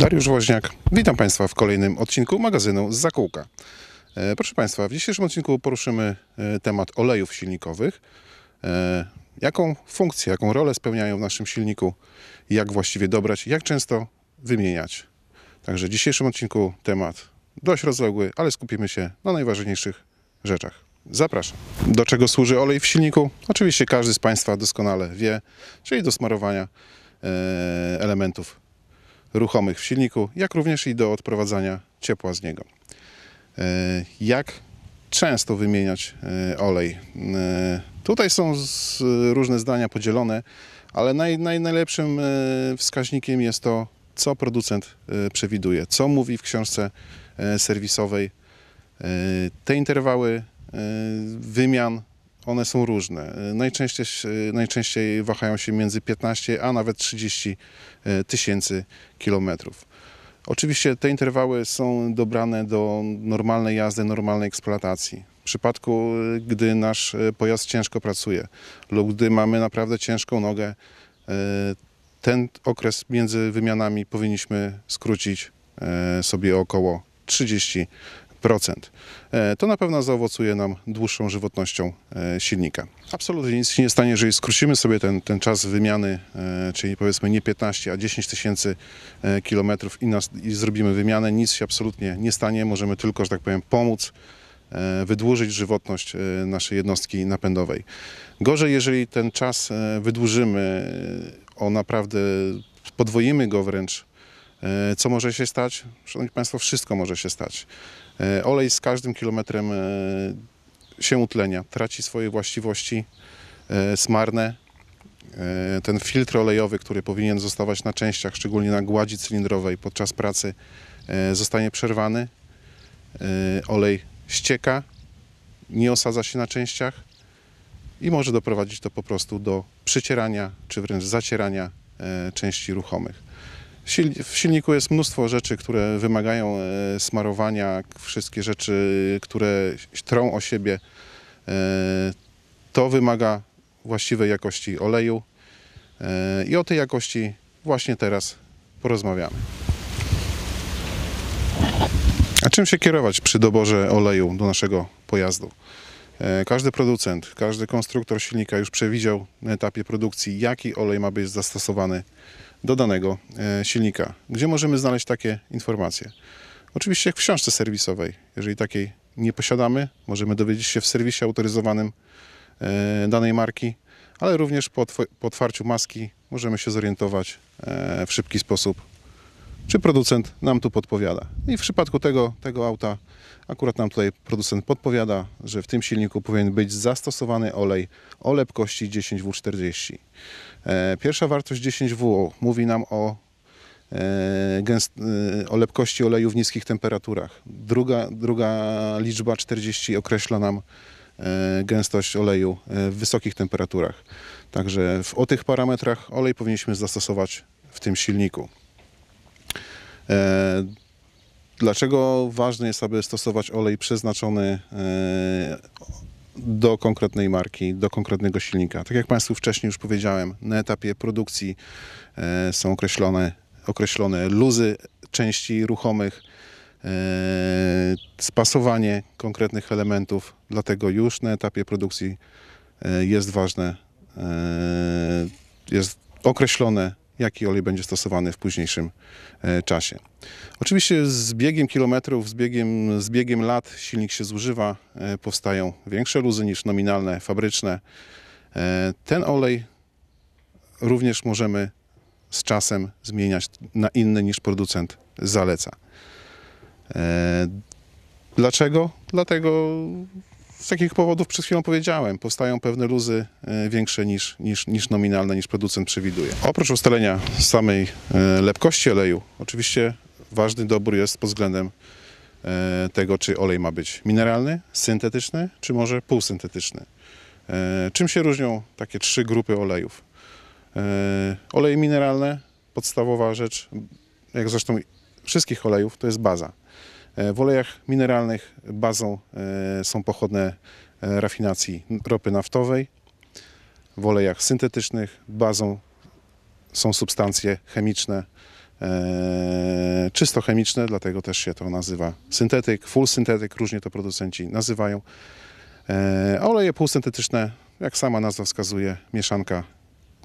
Dariusz Woźniak, witam Państwa w kolejnym odcinku magazynu z Zakółka. E, proszę Państwa, w dzisiejszym odcinku poruszymy e, temat olejów silnikowych. E, jaką funkcję, jaką rolę spełniają w naszym silniku, jak właściwie dobrać, jak często wymieniać. Także w dzisiejszym odcinku temat dość rozległy, ale skupimy się na najważniejszych rzeczach. Zapraszam. Do czego służy olej w silniku? Oczywiście każdy z Państwa doskonale wie, czyli do smarowania elementów ruchomych w silniku, jak również i do odprowadzania ciepła z niego. E, jak często wymieniać e, olej? E, tutaj są różne zdania podzielone, ale naj, naj, najlepszym wskaźnikiem jest to, co producent przewiduje, co mówi w książce serwisowej. Te interwały wymian one są różne. Y, najczęściej, y, najczęściej wahają się między 15 a nawet 30 y, tysięcy kilometrów. Oczywiście te interwały są dobrane do normalnej jazdy, normalnej eksploatacji. W przypadku, gdy nasz pojazd ciężko pracuje lub gdy mamy naprawdę ciężką nogę, ten okres między wymianami powinniśmy skrócić sobie około 30 E, to na pewno zaowocuje nam dłuższą żywotnością e, silnika. Absolutnie nic się nie stanie, jeżeli skrócimy sobie ten, ten czas wymiany, e, czyli powiedzmy nie 15, a 10 tysięcy kilometrów i zrobimy wymianę, nic się absolutnie nie stanie. Możemy tylko, że tak powiem, pomóc wydłużyć żywotność naszej jednostki napędowej. Gorzej, jeżeli ten czas wydłużymy o naprawdę, podwoimy go wręcz E, co może się stać? Szanowni Państwo, wszystko może się stać. E, olej z każdym kilometrem e, się utlenia, traci swoje właściwości, smarne. Ten filtr olejowy, który powinien zostawać na częściach, szczególnie na gładzi cylindrowej podczas pracy, zostanie przerwany. Olej ścieka, nie osadza się na częściach i może doprowadzić to po prostu do przycierania czy wręcz zacierania części ruchomych. W silniku jest mnóstwo rzeczy, które wymagają e, smarowania, wszystkie rzeczy, które trą o siebie. E, to wymaga właściwej jakości oleju e, i o tej jakości właśnie teraz porozmawiamy. A czym się kierować przy doborze oleju do naszego pojazdu? Każdy producent, każdy konstruktor silnika już przewidział na etapie produkcji, jaki olej ma być zastosowany do danego e, silnika. Gdzie możemy znaleźć takie informacje? Oczywiście w książce serwisowej. Jeżeli takiej nie posiadamy, możemy dowiedzieć się w serwisie autoryzowanym e, danej marki, ale również po, po otwarciu maski możemy się zorientować e, w szybki sposób, czy producent nam tu podpowiada. I w przypadku tego, tego auta akurat nam tutaj producent podpowiada, że w tym silniku powinien być zastosowany olej o lepkości 10W40. E, pierwsza wartość 10W mówi nam o, e, gęst, e, o lepkości oleju w niskich temperaturach. Druga, druga liczba 40 określa nam gęstość oleju w wysokich temperaturach. Także w, o tych parametrach olej powinniśmy zastosować w tym silniku. Dlaczego ważne jest, aby stosować olej przeznaczony do konkretnej marki, do konkretnego silnika. Tak jak Państwu wcześniej już powiedziałem, na etapie produkcji e, są określone, określone luzy części ruchomych, e, spasowanie konkretnych elementów, dlatego już na etapie produkcji e, jest ważne, e, jest określone jaki olej będzie stosowany w późniejszym e, czasie. Oczywiście z biegiem kilometrów, z biegiem, z biegiem lat silnik się zużywa, e, powstają większe luzy niż nominalne, fabryczne. E, ten olej również możemy z czasem zmieniać na inny niż producent zaleca. Dlaczego? Dlatego z takich powodów przed chwilą powiedziałem, powstają pewne luzy e, większe niż, niż, niż nominalne, niż producent przewiduje. Oprócz ustalenia samej e, lepkości oleju, oczywiście ważny dobór jest pod względem e, tego, czy olej ma być mineralny, syntetyczny, czy może półsyntetyczny. Czym się różnią takie trzy grupy olejów? Oleje mineralne, podstawowa rzecz, jak zresztą wszystkich olejów, to jest baza. E, w olejach mineralnych bazą e, są pochodne e, rafinacji ropy naftowej. W olejach syntetycznych bazą są substancje chemiczne, czysto chemiczne, dlatego też się to nazywa syntetyk, full syntetyk, różnie to producenci nazywają. A oleje półsyntetyczne, jak sama nazwa wskazuje, mieszanka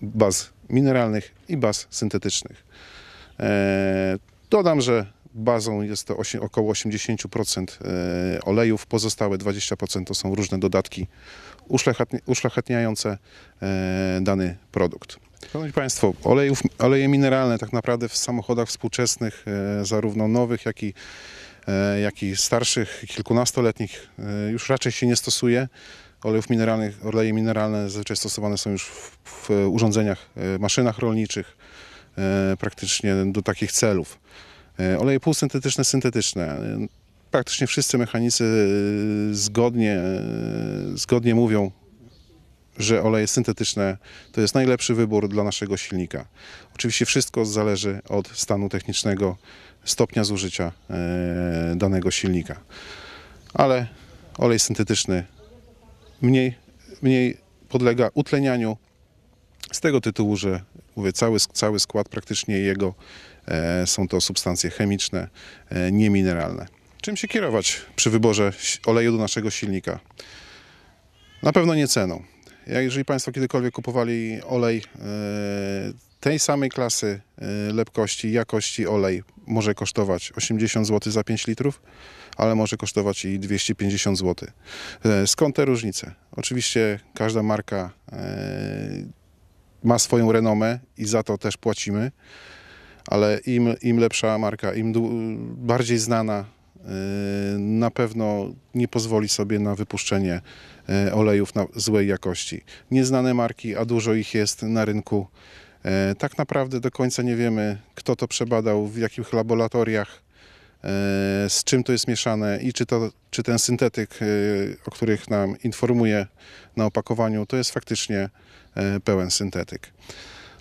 baz mineralnych i baz syntetycznych. Dodam, że Bazą jest to osie, około 80% e, olejów, pozostałe 20% to są różne dodatki uszlachetniające e, dany produkt. Szanowni Państwo, olejów, oleje mineralne tak naprawdę w samochodach współczesnych, e, zarówno nowych, jak i, jak i starszych, kilkunastoletnich, już raczej się nie stosuje olejów mineralnych, oleje mineralne zazwyczaj stosowane są już w, w urządzeniach, maszynach rolniczych, praktycznie do takich celów. E, oleje półsyntetyczne, syntetyczne. E, praktycznie wszyscy mechanicy e, zgodnie, zgodnie mówią, że oleje syntetyczne to jest najlepszy wybór dla naszego silnika. Oczywiście wszystko zależy od stanu technicznego, stopnia zużycia danego silnika. Ale olej syntetyczny mniej, mniej podlega utlenianiu z tego tytułu, że mówię, cały, cały skład praktycznie jego E, są to substancje chemiczne, e, niemineralne. Czym się kierować przy wyborze oleju do naszego silnika? Na pewno nie ceną. Jeżeli Państwo kiedykolwiek kupowali olej e, tej samej klasy lepkości, jakości olej może kosztować 80 zł za 5 litrów, ale może kosztować i 250 zł. Skąd te różnice? Oczywiście każda marka ma swoją renomę i za to też płacimy ale im, im lepsza marka, im bardziej znana, y, na pewno nie pozwoli sobie na wypuszczenie y, olejów na złej jakości. Nieznane marki, a dużo ich jest na rynku. Y, tak naprawdę do końca nie wiemy, kto to przebadał, w jakich laboratoriach, z czym to jest mieszane i czy, to, czy ten syntetyk, o których nam informuje na opakowaniu, to jest faktycznie pełen syntetyk.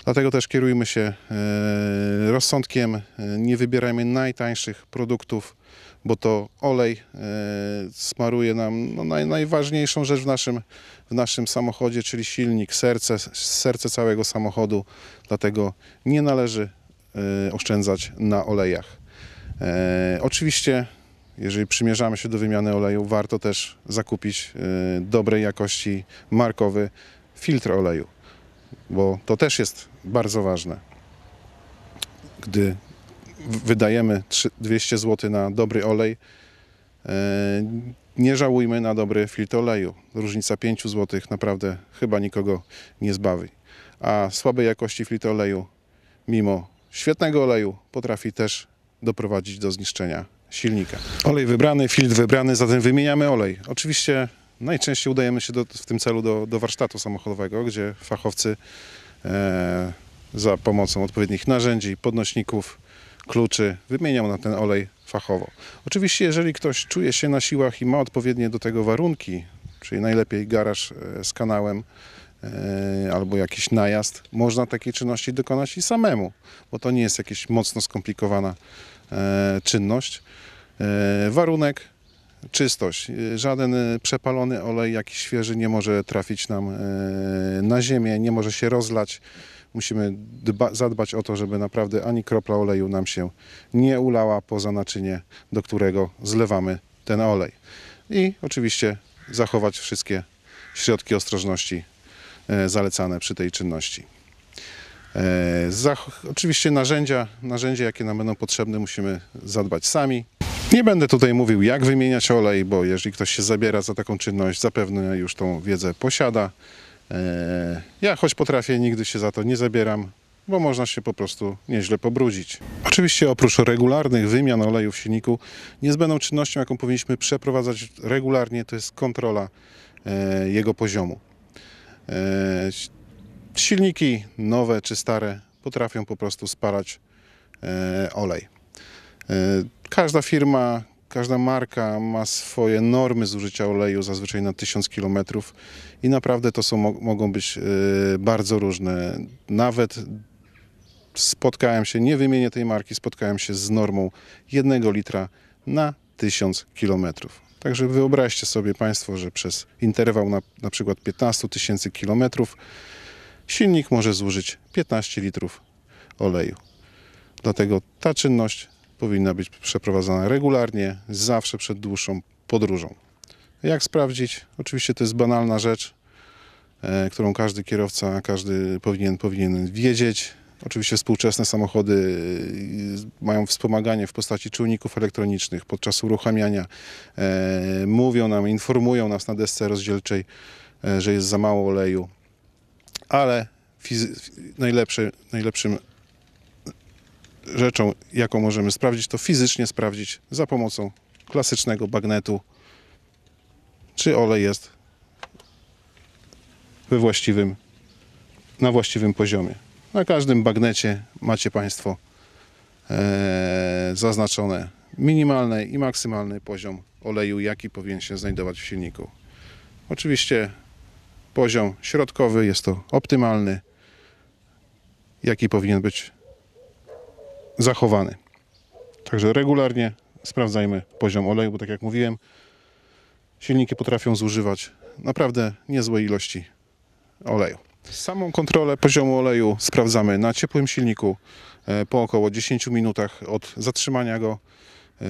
Dlatego też kierujmy się e, rozsądkiem, e, nie wybierajmy najtańszych produktów, bo to olej e, smaruje nam no, naj, najważniejszą rzecz w naszym, w naszym samochodzie, czyli silnik, serce, serce całego samochodu. Dlatego nie należy oszczędzać na olejach. Oczywiście jeżeli przymierzamy się do wymiany oleju, warto też zakupić dobrej jakości markowy filtr oleju bo to też jest bardzo ważne. Gdy wydajemy 200 zł na dobry olej, e, nie żałujmy na dobry filtr oleju. Różnica 5 zł naprawdę chyba nikogo nie zbawi. A słabej jakości filtr oleju, mimo świetnego oleju, potrafi też doprowadzić do zniszczenia silnika. Olej wybrany, filtr wybrany, zatem wymieniamy olej. Oczywiście Najczęściej udajemy się do, w tym celu do, do warsztatu samochodowego, gdzie fachowcy e, za pomocą odpowiednich narzędzi, podnośników, kluczy wymienią na ten olej fachowo. Oczywiście, jeżeli ktoś czuje się na siłach i ma odpowiednie do tego warunki, czyli najlepiej garaż e, z kanałem e, albo jakiś najazd, można takiej czynności dokonać i samemu, bo to nie jest jakaś mocno skomplikowana e, czynność. E, warunek czystość. Y, żaden y, przepalony olej, jakiś świeży nie może trafić nam y, na ziemię, nie może się rozlać. Musimy dba, zadbać o to, żeby naprawdę ani kropla oleju nam się nie ulała poza naczynie, do którego zlewamy ten olej. I oczywiście zachować wszystkie środki ostrożności zalecane przy tej czynności. E, zach oczywiście narzędzia, narzędzia, jakie nam będą potrzebne, musimy zadbać sami. Nie będę tutaj mówił, jak wymieniać olej, bo jeżeli ktoś się zabiera za taką czynność, zapewne już tą wiedzę posiada. E, ja choć potrafię, nigdy się za to nie zabieram, bo można się po prostu nieźle pobrudzić. Oczywiście oprócz regularnych wymian oleju w silniku, niezbędną czynnością, jaką powinniśmy przeprowadzać regularnie, to jest kontrola e, jego poziomu. E, silniki nowe czy stare potrafią po prostu spalać olej. E, każda firma, każda marka ma swoje normy zużycia oleju, zazwyczaj na 1000 km i naprawdę to są, mogą być e, bardzo różne. Nawet spotkałem się, nie wymienię tej marki, spotkałem się z normą 1 litra na 1000 km. Także wyobraźcie sobie Państwo, że przez interwał na, na przykład 15 tysięcy kilometrów silnik może zużyć 15 litrów oleju. Dlatego ta czynność powinna być przeprowadzana regularnie, zawsze przed dłuższą podróżą. Jak sprawdzić? Oczywiście to jest banalna rzecz, e, którą każdy kierowca, każdy powinien, powinien wiedzieć. Oczywiście współczesne samochody e, mają wspomaganie w postaci czujników elektronicznych podczas uruchamiania. E, mówią nam, informują nas na desce rozdzielczej, że jest za mało oleju, ale najlepszy, najlepszym rzeczą, jaką możemy sprawdzić, to fizycznie sprawdzić za pomocą klasycznego bagnetu, czy olej jest we właściwym, na właściwym poziomie. Na każdym bagnecie macie Państwo e, zaznaczone minimalny i maksymalny poziom oleju, jaki powinien się znajdować w silniku. Oczywiście poziom środkowy jest to optymalny, jaki powinien być zachowany. Także regularnie sprawdzajmy poziom oleju, bo tak jak mówiłem, silniki potrafią zużywać naprawdę niezłe ilości oleju. Samą kontrolę poziomu oleju sprawdzamy na ciepłym silniku e, po około 10 minutach od zatrzymania go e,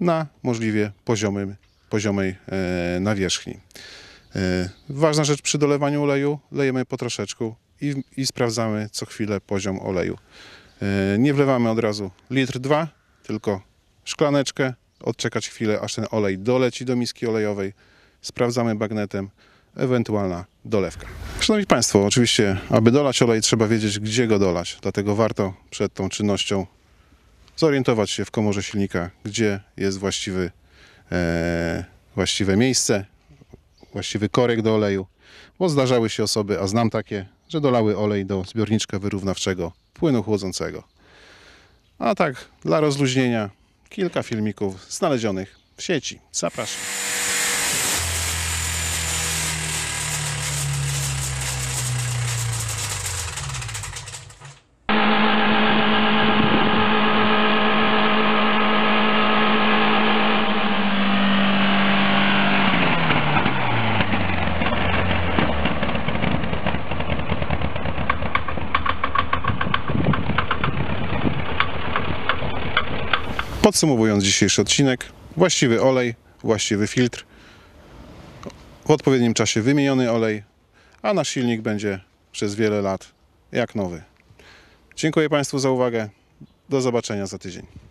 na możliwie poziomym, poziomej e, nawierzchni. Ważna rzecz przy dolewaniu oleju, lejemy po troszeczku i, i sprawdzamy co chwilę poziom oleju. E, nie wlewamy od razu litr dwa, tylko szklaneczkę, odczekać chwilę, aż ten olej doleci do miski olejowej. Sprawdzamy bagnetem, ewentualna dolewka. Szanowni Państwo, oczywiście, aby dolać olej, trzeba wiedzieć, gdzie go dolać. Dlatego warto przed tą czynnością zorientować się w komorze silnika, gdzie jest właściwy, e, właściwe miejsce, właściwy korek do oleju, bo zdarzały się osoby, a znam takie, że dolały olej do zbiorniczka wyrównawczego płynu chłodzącego. A tak, dla rozluźnienia, kilka filmików znalezionych w sieci. Zapraszam. Podsumowując dzisiejszy odcinek, właściwy olej, właściwy filtr, w odpowiednim czasie wymieniony olej, a nasz silnik będzie przez wiele lat jak nowy. Dziękuję Państwu za uwagę. Do zobaczenia za tydzień.